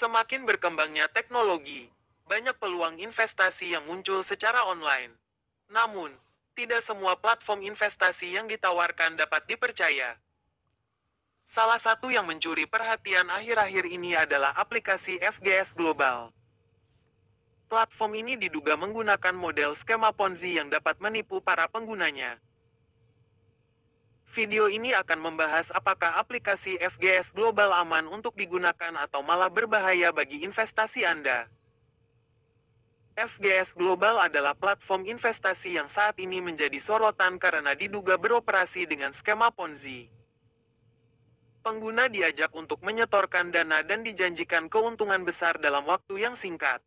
Semakin berkembangnya teknologi, banyak peluang investasi yang muncul secara online. Namun, tidak semua platform investasi yang ditawarkan dapat dipercaya. Salah satu yang mencuri perhatian akhir-akhir ini adalah aplikasi FGS Global. Platform ini diduga menggunakan model skema Ponzi yang dapat menipu para penggunanya. Video ini akan membahas apakah aplikasi FGS Global aman untuk digunakan atau malah berbahaya bagi investasi Anda. FGS Global adalah platform investasi yang saat ini menjadi sorotan karena diduga beroperasi dengan skema Ponzi. Pengguna diajak untuk menyetorkan dana dan dijanjikan keuntungan besar dalam waktu yang singkat.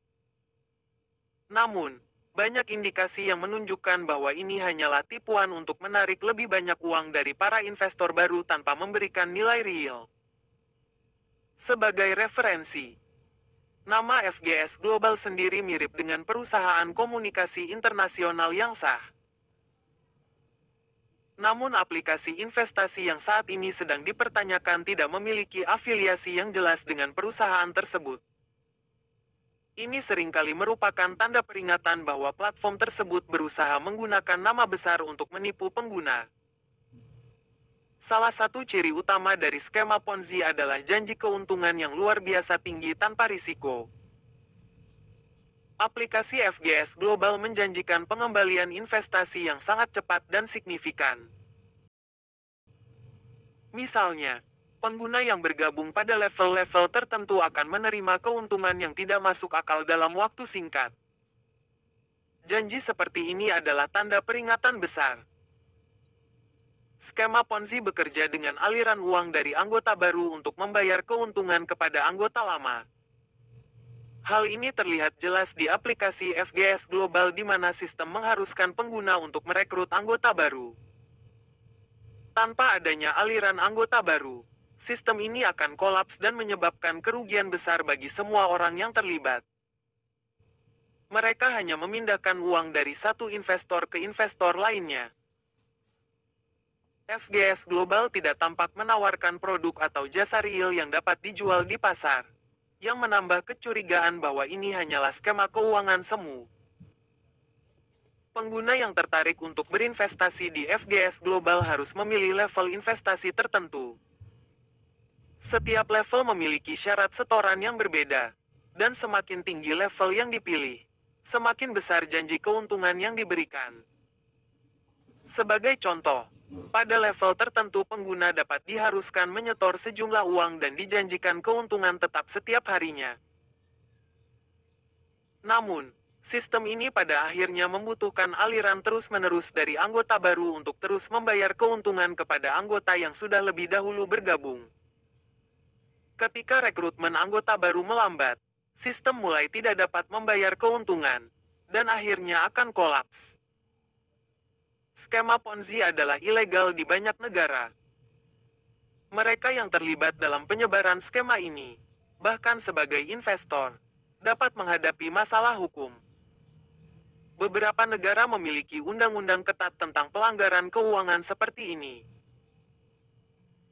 Namun, banyak indikasi yang menunjukkan bahwa ini hanyalah tipuan untuk menarik lebih banyak uang dari para investor baru tanpa memberikan nilai real. Sebagai referensi, nama FGS Global sendiri mirip dengan perusahaan komunikasi internasional yang sah. Namun aplikasi investasi yang saat ini sedang dipertanyakan tidak memiliki afiliasi yang jelas dengan perusahaan tersebut. Ini seringkali merupakan tanda peringatan bahwa platform tersebut berusaha menggunakan nama besar untuk menipu pengguna. Salah satu ciri utama dari skema Ponzi adalah janji keuntungan yang luar biasa tinggi tanpa risiko. Aplikasi FGS Global menjanjikan pengembalian investasi yang sangat cepat dan signifikan. Misalnya, pengguna yang bergabung pada level-level tertentu akan menerima keuntungan yang tidak masuk akal dalam waktu singkat. Janji seperti ini adalah tanda peringatan besar. Skema Ponzi bekerja dengan aliran uang dari anggota baru untuk membayar keuntungan kepada anggota lama. Hal ini terlihat jelas di aplikasi FGS Global di mana sistem mengharuskan pengguna untuk merekrut anggota baru. Tanpa adanya aliran anggota baru, sistem ini akan kolaps dan menyebabkan kerugian besar bagi semua orang yang terlibat. Mereka hanya memindahkan uang dari satu investor ke investor lainnya. FGS Global tidak tampak menawarkan produk atau jasa real yang dapat dijual di pasar, yang menambah kecurigaan bahwa ini hanyalah skema keuangan semu pengguna yang tertarik untuk berinvestasi di FGS Global harus memilih level investasi tertentu. Setiap level memiliki syarat setoran yang berbeda. Dan semakin tinggi level yang dipilih, semakin besar janji keuntungan yang diberikan. Sebagai contoh, pada level tertentu pengguna dapat diharuskan menyetor sejumlah uang dan dijanjikan keuntungan tetap setiap harinya. Namun, sistem ini pada akhirnya membutuhkan aliran terus-menerus dari anggota baru untuk terus membayar keuntungan kepada anggota yang sudah lebih dahulu bergabung. Ketika rekrutmen anggota baru melambat, sistem mulai tidak dapat membayar keuntungan, dan akhirnya akan kolaps. Skema Ponzi adalah ilegal di banyak negara. Mereka yang terlibat dalam penyebaran skema ini, bahkan sebagai investor, dapat menghadapi masalah hukum. Beberapa negara memiliki undang-undang ketat tentang pelanggaran keuangan seperti ini.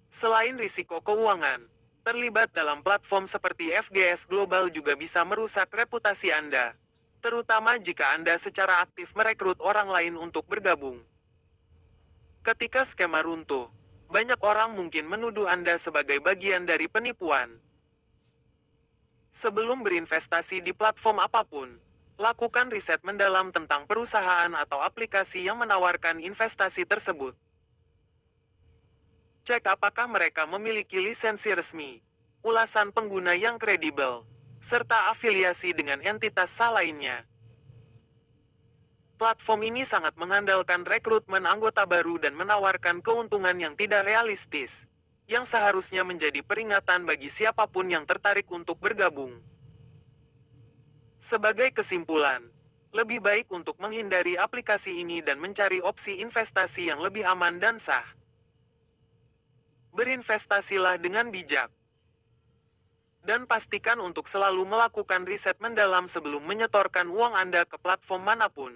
Selain risiko keuangan, Terlibat dalam platform seperti FGS Global juga bisa merusak reputasi Anda. Terutama jika Anda secara aktif merekrut orang lain untuk bergabung. Ketika skema runtuh, banyak orang mungkin menuduh Anda sebagai bagian dari penipuan. Sebelum berinvestasi di platform apapun, lakukan riset mendalam tentang perusahaan atau aplikasi yang menawarkan investasi tersebut. Cek apakah mereka memiliki lisensi resmi, ulasan pengguna yang kredibel, serta afiliasi dengan entitas sah lainnya. Platform ini sangat mengandalkan rekrutmen anggota baru dan menawarkan keuntungan yang tidak realistis, yang seharusnya menjadi peringatan bagi siapapun yang tertarik untuk bergabung. Sebagai kesimpulan, lebih baik untuk menghindari aplikasi ini dan mencari opsi investasi yang lebih aman dan sah berinvestasilah dengan bijak. Dan pastikan untuk selalu melakukan riset mendalam sebelum menyetorkan uang Anda ke platform manapun.